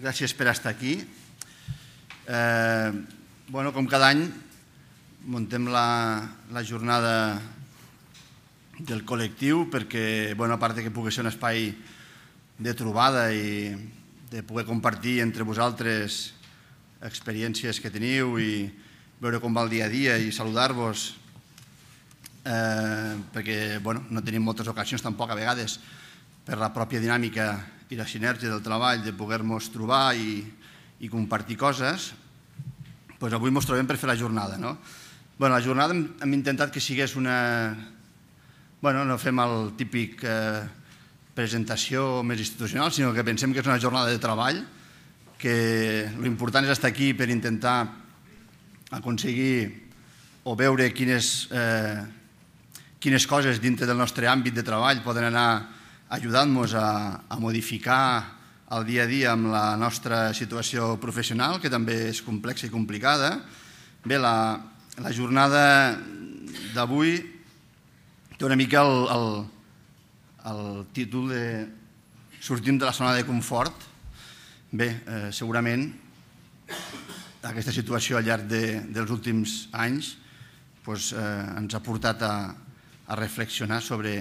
Gràcies per estar aquí. Eh, bueno, com cada any, muntem la, la jornada del col·lectiu perquè, bueno, a part que pugui ser un espai de trobada i de poder compartir entre vosaltres experiències que teniu i veure com va el dia a dia i saludar-vos, eh, perquè bueno, no tenim moltes ocasions tampoc a vegades per la pròpia dinàmica i la sinergia del treball de poder-nos trobar i, i compartir coses, doncs avui ens trobem per fer la jornada. No? Bueno, la jornada hem, hem intentat que sigués una... Bueno, no fem el típic eh, presentació més institucional, sinó que pensem que és una jornada de treball, que l'important és estar aquí per intentar aconseguir o veure quines, eh, quines coses dintre del nostre àmbit de treball poden anar ajudant-nos a, a modificar el dia a dia amb la nostra situació professional, que també és complexa i complicada. Bé, la, la jornada d'avui té una mica el, el, el títol de Sortim de la zona de confort. Bé, eh, segurament aquesta situació al llarg de, dels últims anys doncs, eh, ens ha portat a, a reflexionar sobre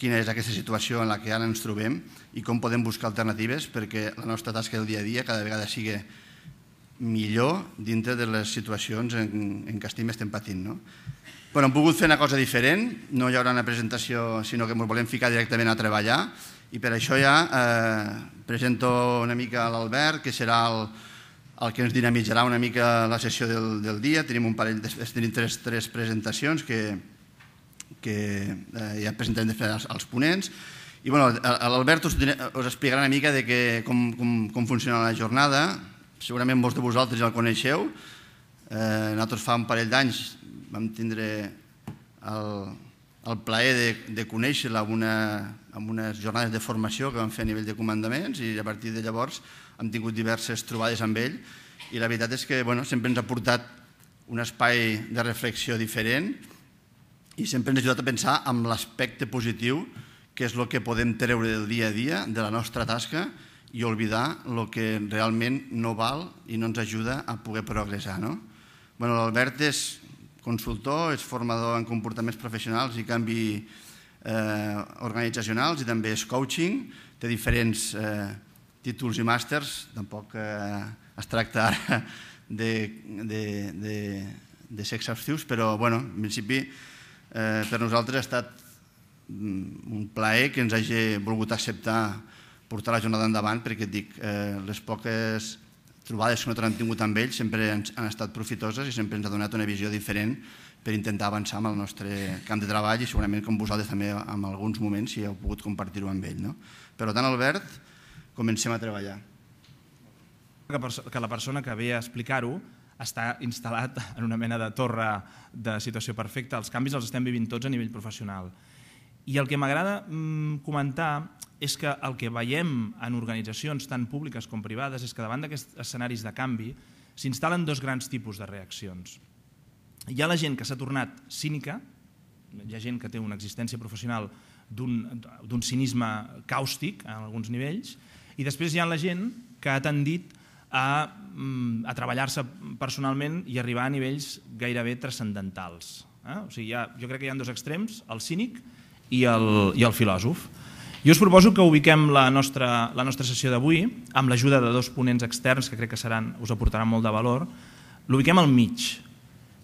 quina és aquesta situació en la que ara ens trobem i com podem buscar alternatives perquè la nostra tasca del dia a dia cada vegada sigui millor dintre de les situacions en, en què estem, estem patint. No? hem pogut fer una cosa diferent, no hi haurà una presentació, sinó que ens volem ficar directament a treballar i per això ja eh, presento una mica l'Albert, que serà el, el que ens dinamitzarà una mica la sessió del, del dia. Tenim un parell, de, tenim tres, tres presentacions que, que eh, ja presentem després als, ponents. I bueno, l'Albert us, us explicarà una mica de que, com, com, com funciona la jornada. Segurament molts de vosaltres ja el coneixeu. Eh, nosaltres fa un parell d'anys vam tindre el, el plaer de, de conèixer-la amb, una, unes jornades de formació que vam fer a nivell de comandaments i a partir de llavors hem tingut diverses trobades amb ell i la veritat és que bueno, sempre ens ha portat un espai de reflexió diferent i sempre ens ha ajudat a pensar amb l'aspecte positiu, que és el que podem treure del dia a dia, de la nostra tasca, i oblidar el que realment no val i no ens ajuda a poder progressar. No? Bueno, L'Albert és consultor, és formador en comportaments professionals i canvi eh, organitzacionals i també és coaching, té diferents eh, títols i màsters, tampoc eh, es tracta ara de, de, de, de ser exhaustius, però bueno, en principi Eh, per nosaltres ha estat mm, un plaer que ens hagi volgut acceptar portar la jornada endavant perquè et dic, eh, les poques trobades que nosaltres hem tingut amb ells sempre ens, han estat profitoses i sempre ens ha donat una visió diferent per intentar avançar amb el nostre camp de treball i segurament com vosaltres també en alguns moments si heu pogut compartir-ho amb ell. No? Per tant, Albert, comencem a treballar. Que, que la persona que ve a explicar-ho està instal·lat en una mena de torre de situació perfecta. Els canvis els estem vivint tots a nivell professional. I el que m'agrada mm, comentar és que el que veiem en organitzacions tant públiques com privades és que davant d'aquests escenaris de canvi s'instal·len dos grans tipus de reaccions. Hi ha la gent que s'ha tornat cínica, hi ha gent que té una existència professional d'un cinisme càustic en alguns nivells, i després hi ha la gent que ha tendit a a, mm, a treballar-se personalment i arribar a nivells gairebé transcendentals. Eh? O sigui, ha, jo crec que hi ha dos extrems, el cínic i el, i el filòsof. Jo us proposo que ubiquem la nostra, la nostra sessió d'avui amb l'ajuda de dos ponents externs que crec que seran, us aportaran molt de valor. L'ubiquem al mig.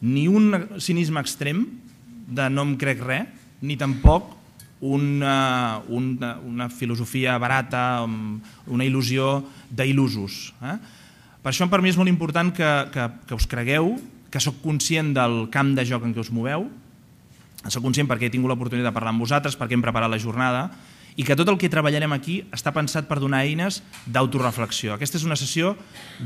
Ni un cinisme extrem de no em crec res, ni tampoc una, una, una filosofia barata, una il·lusió d'il·lusos. Eh? Per això per mi és molt important que, que, que us cregueu, que sóc conscient del camp de joc en què us moveu, sóc conscient perquè he tingut l'oportunitat de parlar amb vosaltres, perquè hem preparat la jornada, i que tot el que treballarem aquí està pensat per donar eines d'autoreflexió. Aquesta és una sessió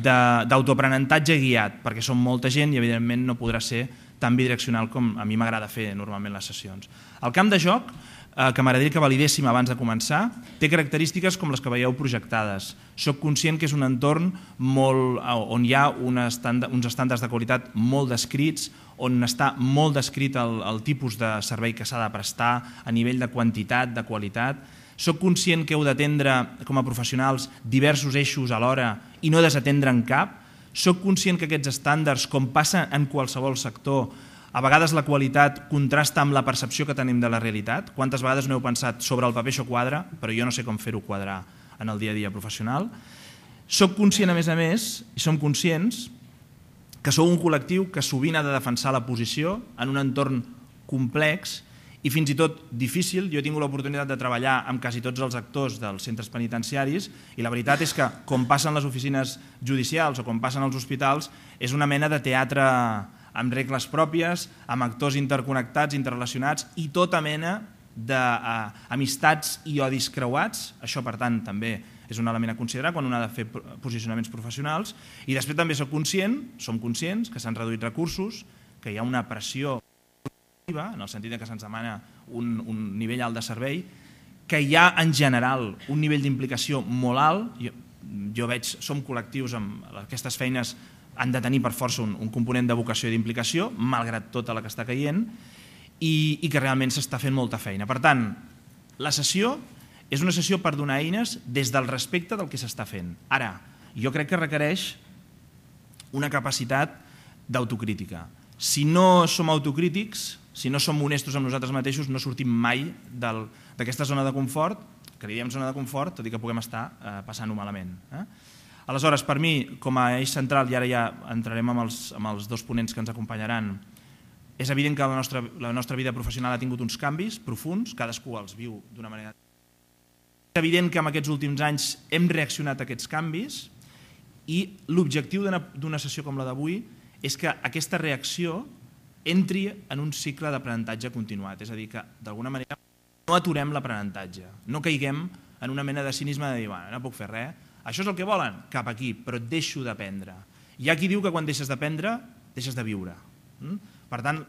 d'autoaprenentatge guiat, perquè som molta gent i evidentment no podrà ser tan bidireccional com a mi m'agrada fer normalment les sessions. El camp de joc Eh, que m'agradaria que validéssim abans de començar, té característiques com les que veieu projectades. Soc conscient que és un entorn molt, eh, on hi ha estanda, uns estàndards de qualitat molt descrits, on està molt descrit el, el tipus de servei que s'ha de prestar a nivell de quantitat, de qualitat. Soc conscient que heu d'atendre com a professionals diversos eixos alhora i no desatendre en cap. Soc conscient que aquests estàndards, com passa en qualsevol sector, a vegades la qualitat contrasta amb la percepció que tenim de la realitat. Quantes vegades no heu pensat sobre el paper això quadra, però jo no sé com fer-ho quadrar en el dia a dia professional. Soc conscient, a més a més, i som conscients, que sou un col·lectiu que sovint ha de defensar la posició en un entorn complex i fins i tot difícil. Jo he tingut l'oportunitat de treballar amb quasi tots els actors dels centres penitenciaris i la veritat és que, com passen les oficines judicials o com passen els hospitals, és una mena de teatre amb regles pròpies, amb actors interconnectats, interrelacionats i tota mena d'amistats eh, i odis creuats. Això, per tant, també és un element a considerar quan un ha de fer posicionaments professionals. I després també soc conscient, som conscients que s'han reduït recursos, que hi ha una pressió en el sentit que se'ns demana un, un nivell alt de servei, que hi ha en general un nivell d'implicació molt alt, jo, jo veig, som col·lectius amb aquestes feines han de tenir per força un, un component de vocació i d'implicació, malgrat tota la que està caient, i, i que realment s'està fent molta feina. Per tant, la sessió és una sessió per donar eines des del respecte del que s'està fent. Ara, jo crec que requereix una capacitat d'autocrítica. Si no som autocrítics, si no som honestos amb nosaltres mateixos, no sortim mai d'aquesta zona de confort, que li diem zona de confort, tot i que puguem estar eh, passant-ho malament. Eh? Aleshores, per mi, com a eix central, i ara ja entrarem amb els, amb els dos ponents que ens acompanyaran, és evident que la nostra, la nostra vida professional ha tingut uns canvis profuns, cadascú els viu d'una manera... És evident que en aquests últims anys hem reaccionat a aquests canvis i l'objectiu d'una sessió com la d'avui és que aquesta reacció entri en un cicle d'aprenentatge continuat, és a dir, que d'alguna manera no aturem l'aprenentatge, no caiguem en una mena de cinisme de dir, bueno, no puc fer res, això és el que volen? Cap aquí, però et deixo d'aprendre. Hi ha qui diu que quan deixes d'aprendre, deixes de viure. Hm? Per tant,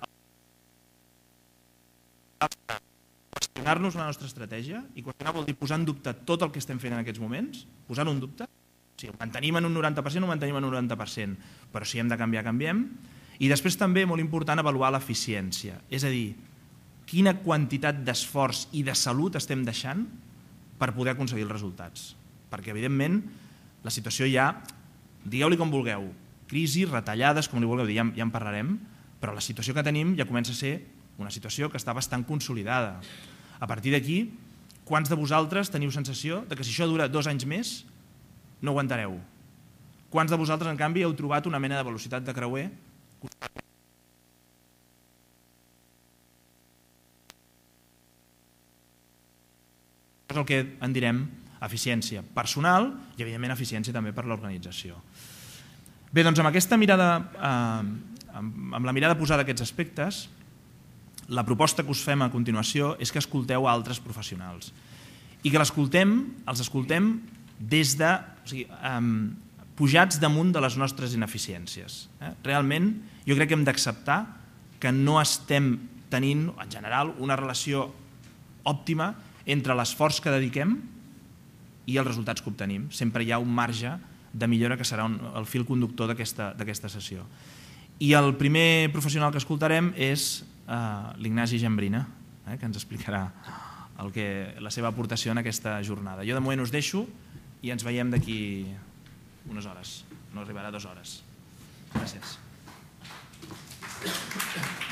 qüestionar-nos la nostra estratègia, i qüestionar vol dir posar en dubte tot el que estem fent en aquests moments, posar-ho en dubte, si ho mantenim en un 90% ho mantenim en un 90%, però si hem de canviar, canviem. I després també, molt important, avaluar l'eficiència, és a dir, quina quantitat d'esforç i de salut estem deixant per poder aconseguir els resultats perquè evidentment la situació ja, digueu-li com vulgueu, crisi, retallades, com li vulgueu dir, ja, ja en parlarem, però la situació que tenim ja comença a ser una situació que està bastant consolidada. A partir d'aquí, quants de vosaltres teniu sensació de que si això dura dos anys més, no aguantareu? Quants de vosaltres, en canvi, heu trobat una mena de velocitat de creuer és el que en direm Eficiència personal i, evidentment, eficiència també per l'organització. Bé, doncs amb aquesta mirada, eh, amb, la mirada posada a aquests aspectes, la proposta que us fem a continuació és que escolteu a altres professionals i que l'escoltem, els escoltem des de, o sigui, eh, pujats damunt de les nostres ineficiències. Eh? Realment, jo crec que hem d'acceptar que no estem tenint, en general, una relació òptima entre l'esforç que dediquem i els resultats que obtenim. Sempre hi ha un marge de millora que serà el fil conductor d'aquesta sessió. I el primer professional que escoltarem és eh, l'Ignasi Gembrina, eh, que ens explicarà el que, la seva aportació en aquesta jornada. Jo de moment us deixo i ens veiem d'aquí unes hores. No arribarà a dues hores. Gràcies. Gràcies.